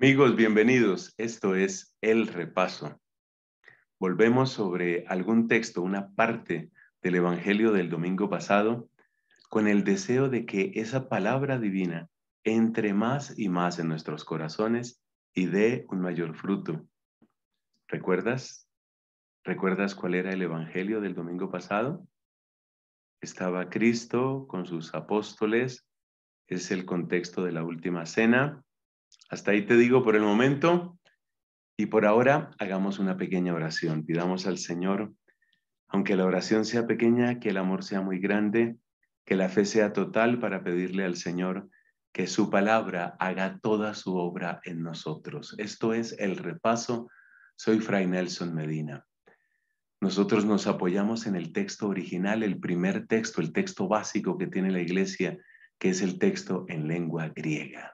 Amigos, bienvenidos. Esto es El Repaso. Volvemos sobre algún texto, una parte del Evangelio del domingo pasado, con el deseo de que esa palabra divina entre más y más en nuestros corazones y dé un mayor fruto. ¿Recuerdas? ¿Recuerdas cuál era el Evangelio del domingo pasado? Estaba Cristo con sus apóstoles, es el contexto de la última cena, hasta ahí te digo por el momento y por ahora hagamos una pequeña oración. Pidamos al Señor, aunque la oración sea pequeña, que el amor sea muy grande, que la fe sea total para pedirle al Señor que su palabra haga toda su obra en nosotros. Esto es el repaso. Soy Fray Nelson Medina. Nosotros nos apoyamos en el texto original, el primer texto, el texto básico que tiene la iglesia, que es el texto en lengua griega.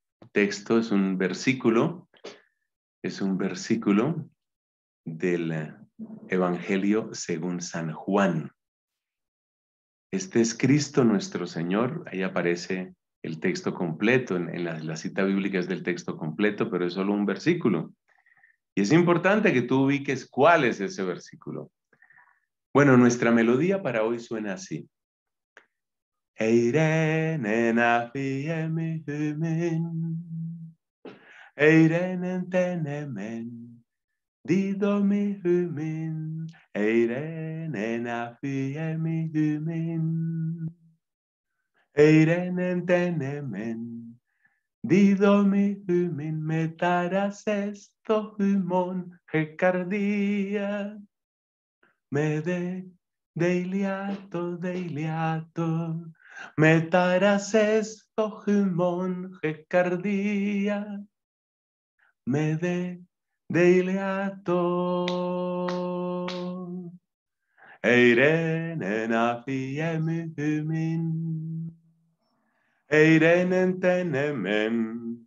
texto, es un versículo, es un versículo del Evangelio según San Juan. Este es Cristo nuestro Señor, ahí aparece el texto completo, en, la las bíblica citas del texto completo, pero es solo un versículo. Y es importante que tú ubiques cuál es ese versículo. Bueno, nuestra melodía para hoy suena así. Eirenen afiemi hymin, eirenen tenemen, didomi hymin, eirenen afiemi hymin, eirenen tenemen, didomi hymin, metaras esto hymon, hecardia, me de, deiliato, deiliato, Metaras Hymon de Mede Deileaton, Eirenen Afiemi Hymin, Eirenen Tenemem,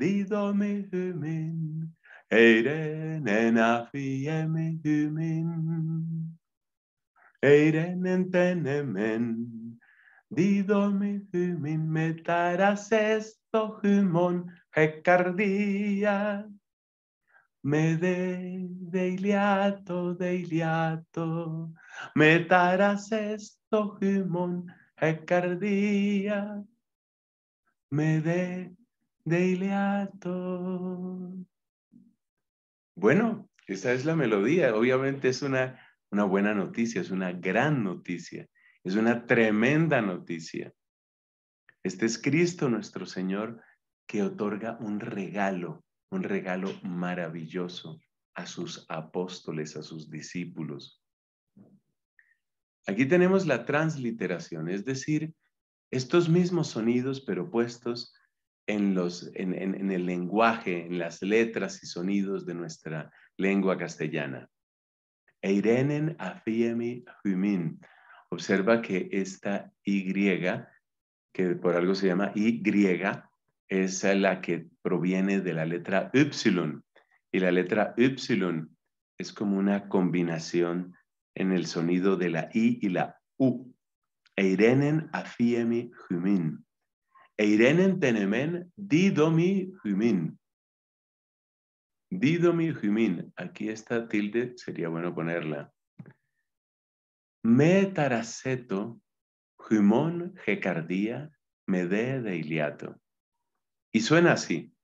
Didomi Hymin, Eirenen Afiemi Hymin, Eirenen Tenemen, Didomihumin esto, humon Hecardía, Me de deiliato, deiliato, esto, humon Hecardía, Me de deiliato. Bueno, esa es la melodía. Obviamente es una buena noticia, es una gran noticia es una tremenda noticia. Este es Cristo nuestro Señor que otorga un regalo, un regalo maravilloso a sus apóstoles, a sus discípulos. Aquí tenemos la transliteración, es decir, estos mismos sonidos pero puestos en, los, en, en, el lenguaje, en las letras y sonidos de nuestra lengua castellana. Eirenen afiemi humin. Observa que esta Y, que por algo se llama Y, es la que proviene de la letra Y. Y la letra Y es como una combinación en el sonido de la I y la U. Eirenen afiemi humin. Eirenen tenemen didomi humin. Didomi humin. Aquí esta tilde, sería bueno ponerla. Me taraceto, humón jecardía, me de iliato. Y suena así.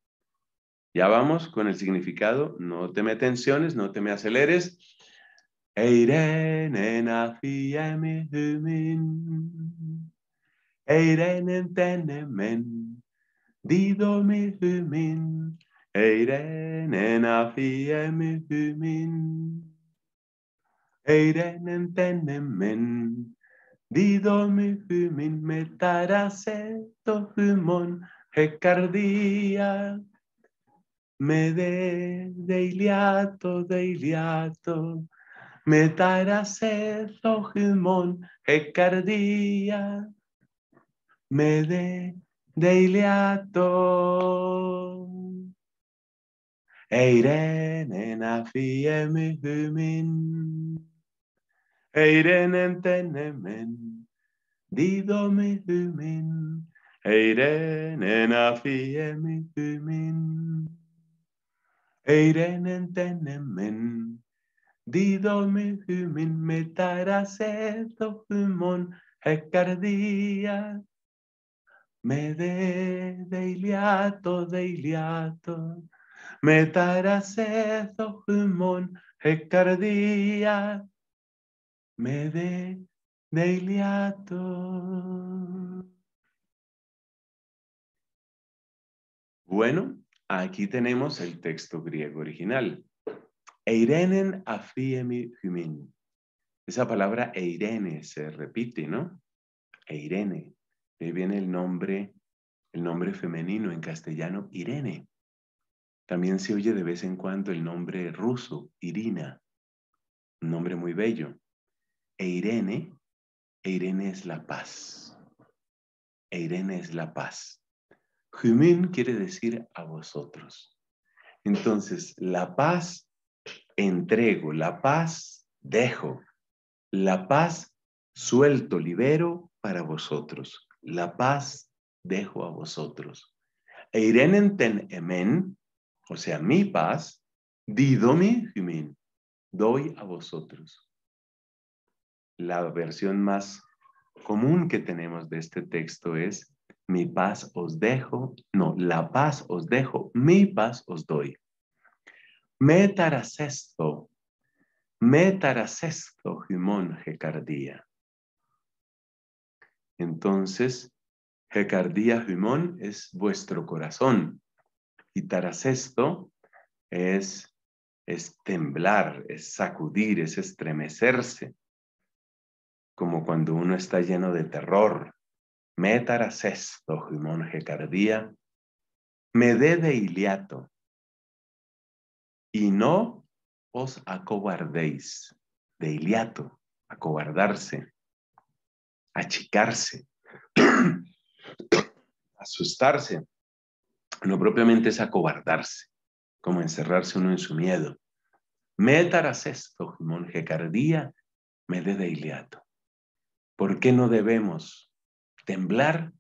Ya vamos con el significado. No te me tensiones, no te me aceleres. mi mi humin. Eirene tenemen. Didome humin. mi humin. Eirenen tenemen, didomi fumin metaraceto he hecardía, me de deiliato, deiliato, metaraceto he hecardía, me de deiliato. Eirenen mi humin. Eirenen tenemen, didome humin, eirenen mi humin. Eirenen e e tenemen, didome humin, metaraceto hymon hecardia. Me e de deiliato, deiliato, metaraceto hymon hecardia me de deiliato. Bueno, aquí tenemos el texto griego original. Eirenen afiemi humin. Esa palabra Eirene se repite, ¿no? Eirene. ahí viene el nombre, el nombre femenino en castellano, Irene. También se oye de vez en cuando el nombre ruso, Irina. Un nombre muy bello. Eirene, Eirene es la paz. Eirene es la paz. Jumin quiere decir a vosotros. Entonces, la paz entrego, la paz dejo, la paz suelto, libero para vosotros. La paz dejo a vosotros. Eirenen ten emen, o sea, mi paz, didomi jumin, doy a vosotros la versión más común que tenemos de este texto es, mi paz os dejo, no, la paz os dejo, mi paz os doy. Metaracesto, metaracesto, Jimón Jecardía. Entonces, Jecardía, Jimón es vuestro corazón y taracesto es, es temblar, es sacudir, es estremecerse como cuando uno está lleno de terror. Metarases, dojimón jecardía, dé de iliato, y no os acobardéis. De iliato, acobardarse, achicarse, asustarse. No propiamente es acobardarse, como encerrarse uno en su miedo. Metarases, dojimón jecardía, dé de iliato. ¿Por qué no debemos temblar?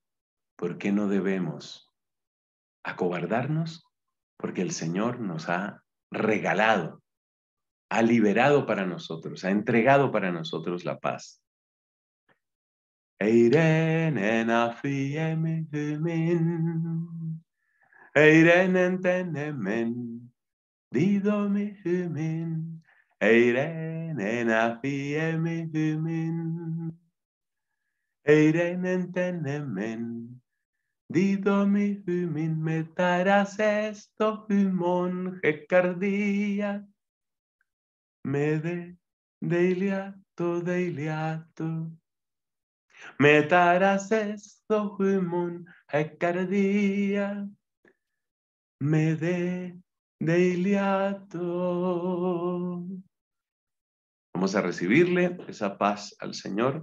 ¿Por qué no debemos acobardarnos? Porque el Señor nos ha regalado, ha liberado para nosotros, ha entregado para nosotros la paz. Eireinen tenemen, didomi humin metarás esto humon hecardia, mede deiliato deiliato, metarás esto me Me mede deiliato. Vamos a recibirle esa paz al Señor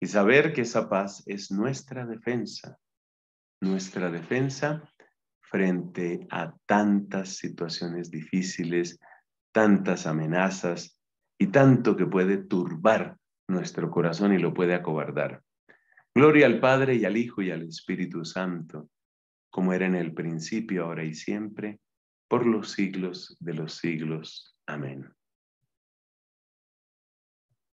y saber que esa paz es nuestra defensa, nuestra defensa frente a tantas situaciones difíciles, tantas amenazas y tanto que puede turbar nuestro corazón y lo puede acobardar. Gloria al Padre y al Hijo y al Espíritu Santo, como era en el principio, ahora y siempre, por los siglos de los siglos. Amén.